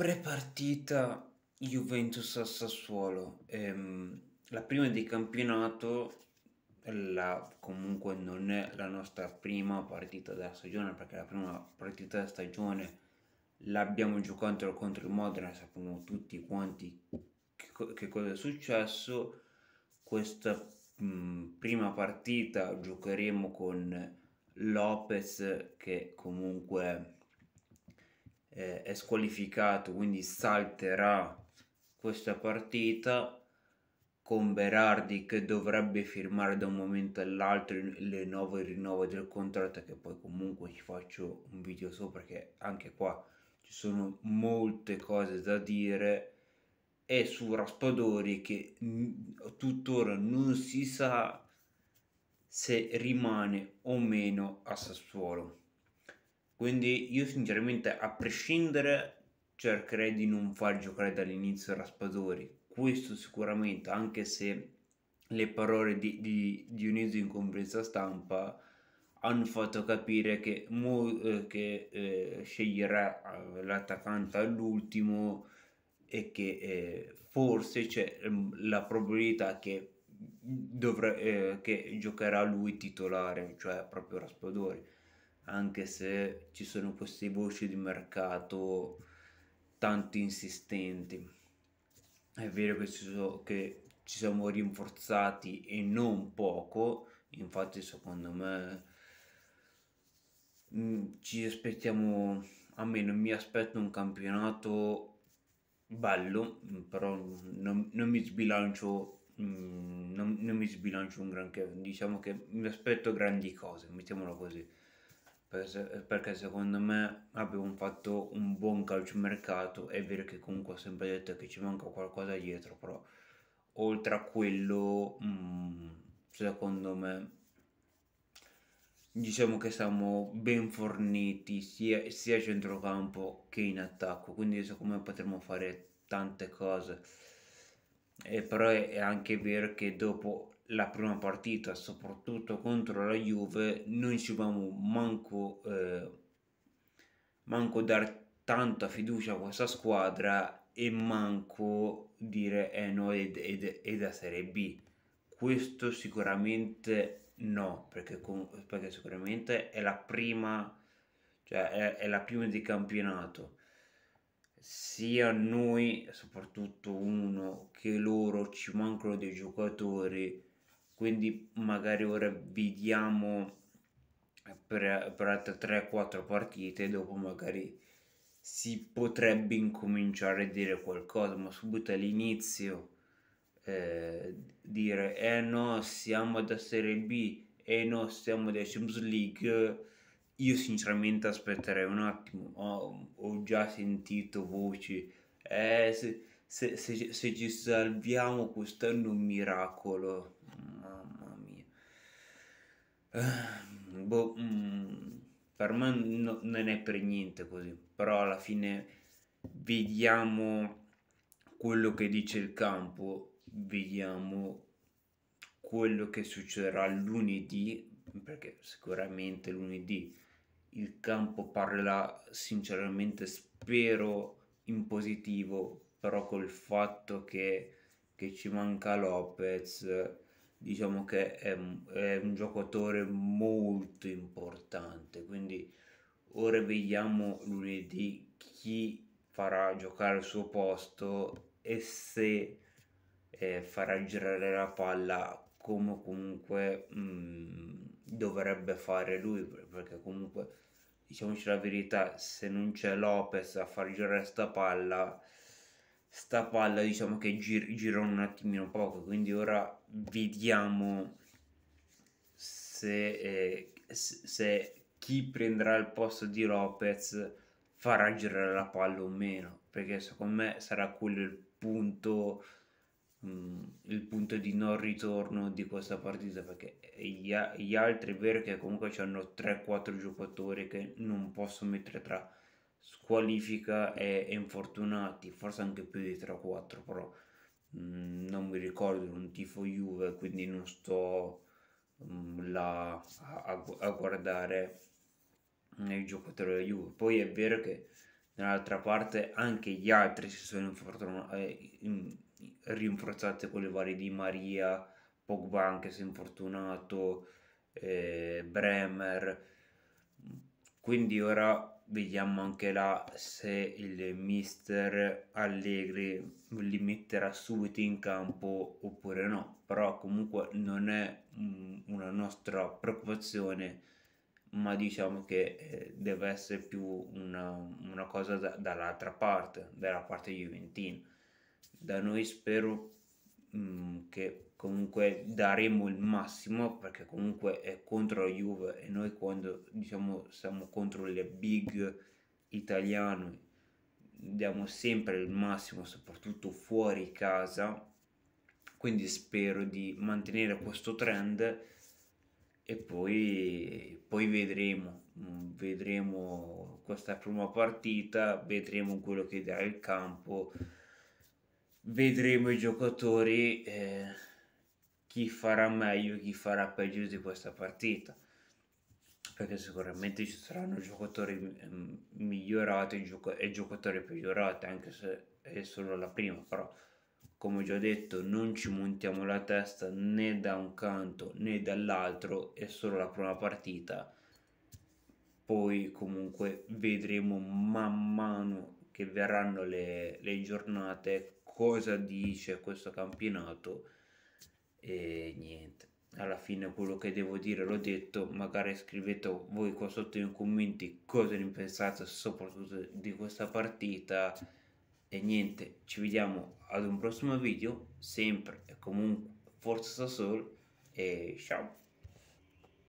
Prepartita Juventus a Sassuolo. Ehm, la prima di campionato la, comunque non è la nostra prima partita della stagione perché la prima partita della stagione l'abbiamo giocata contro il Modena, sappiamo tutti quanti che, che cosa è successo. Questa mh, prima partita giocheremo con Lopez che comunque eh, è squalificato, quindi salterà questa partita con Berardi che dovrebbe firmare da un momento all'altro il nuovo rinnovo del contratto che poi comunque ci faccio un video sopra che anche qua ci sono molte cose da dire e su Raspadori che tuttora non si sa se rimane o meno a Sassuolo. Quindi io sinceramente a prescindere cercherei di non far giocare dall'inizio Raspadori. Questo sicuramente, anche se le parole di, di Dionisio in conferenza stampa hanno fatto capire che, mo, eh, che eh, sceglierà eh, l'attaccante all'ultimo e che eh, forse c'è ehm, la probabilità che, dovrà, eh, che giocherà lui titolare, cioè proprio Raspadori anche se ci sono queste voci di mercato tanto insistenti. È vero che ci, so, che ci siamo rinforzati e non poco, infatti secondo me mm, ci aspettiamo, almeno mi aspetto un campionato bello, però non, non mi sbilancio mm, non, non, mi sbilancio un granché, diciamo che mi aspetto grandi cose, mettiamolo così perché secondo me abbiamo fatto un buon calcio mercato È vero che comunque ho sempre detto che ci manca qualcosa dietro, però oltre a quello, mm, secondo me, diciamo che siamo ben forniti sia, sia a centrocampo che in attacco, quindi secondo me potremmo fare tante cose. E eh, però è anche vero che dopo la prima partita, soprattutto contro la Juve, non ci abbiamo manco, eh, manco dar tanta fiducia a questa squadra e manco dire eh no ed, ed, ed Serie B. Questo sicuramente no, perché, perché sicuramente è la prima, cioè è, è la prima di campionato sia noi, soprattutto uno, che loro ci mancano dei giocatori quindi magari ora vediamo per, per altre 3-4 partite dopo magari si potrebbe incominciare a dire qualcosa ma subito all'inizio eh, dire eh no siamo da Serie B eh no siamo da Champions League io sinceramente aspetterei un attimo ho, ho già sentito voci eh se, se, se, se ci salviamo quest'anno è un miracolo eh, boh, mm, per me no, non è per niente così, però alla fine vediamo quello che dice il campo, vediamo quello che succederà lunedì, perché sicuramente lunedì il campo parlerà sinceramente, spero in positivo, però col fatto che, che ci manca Lopez diciamo che è, è un giocatore molto importante, quindi ora vediamo lunedì chi farà giocare il suo posto e se eh, farà girare la palla come comunque mh, mm, dovrebbe fare lui perché comunque diciamoci la verità se non c'è Lopez a far girare sta palla sta palla diciamo che gir- girano un attimino poco quindi ora vediamo se, eh, se, chi prenderà il posto di Lopez farà girare la palla o meno perché secondo me sarà quello il punto mm, il punto di non ritorno di questa partita perché gli, gli altri è vero che comunque hanno 3-4 giocatori che non posso mettere tra squalifica e, e infortunati, forse anche più di 3 4, però mh, mm, non mi ricordo, un tifo Juve, quindi non sto mh, mm, là a, a, guardare il giocatore della Juve. Poi è vero che dall'altra parte anche gli altri si sono infortunati, eh, rinforzati con le varie di Maria, Pogba anche se infortunato, eh, Bremer quindi ora vediamo anche là se il mister Allegri li metterà subito in campo oppure no però comunque non è mm, una nostra preoccupazione ma diciamo che eh, deve essere più una, una cosa da, dall'altra parte dalla parte juventina da noi spero Mm, che comunque daremo il massimo perché comunque è contro la Juve e noi quando diciamo siamo contro le big italiane diamo sempre il massimo soprattutto fuori casa quindi spero di mantenere questo trend e poi, poi vedremo mm, vedremo questa prima partita vedremo quello che darà il campo vedremo i giocatori eh, chi farà meglio e chi farà peggio di questa partita perché sicuramente ci saranno giocatori mm, migliorati e giocatori peggiorati anche se è solo la prima però come ho già detto non ci montiamo la testa né da un canto né dall'altro è solo la prima partita poi comunque vedremo man mano che verranno le, le giornate cosa dice questo campionato e niente alla fine quello che devo dire l'ho detto magari scrivete voi qua sotto nei commenti cosa ne pensate soprattutto di questa partita e niente ci vediamo ad un prossimo video sempre e comunque forza Sassuolo e ciao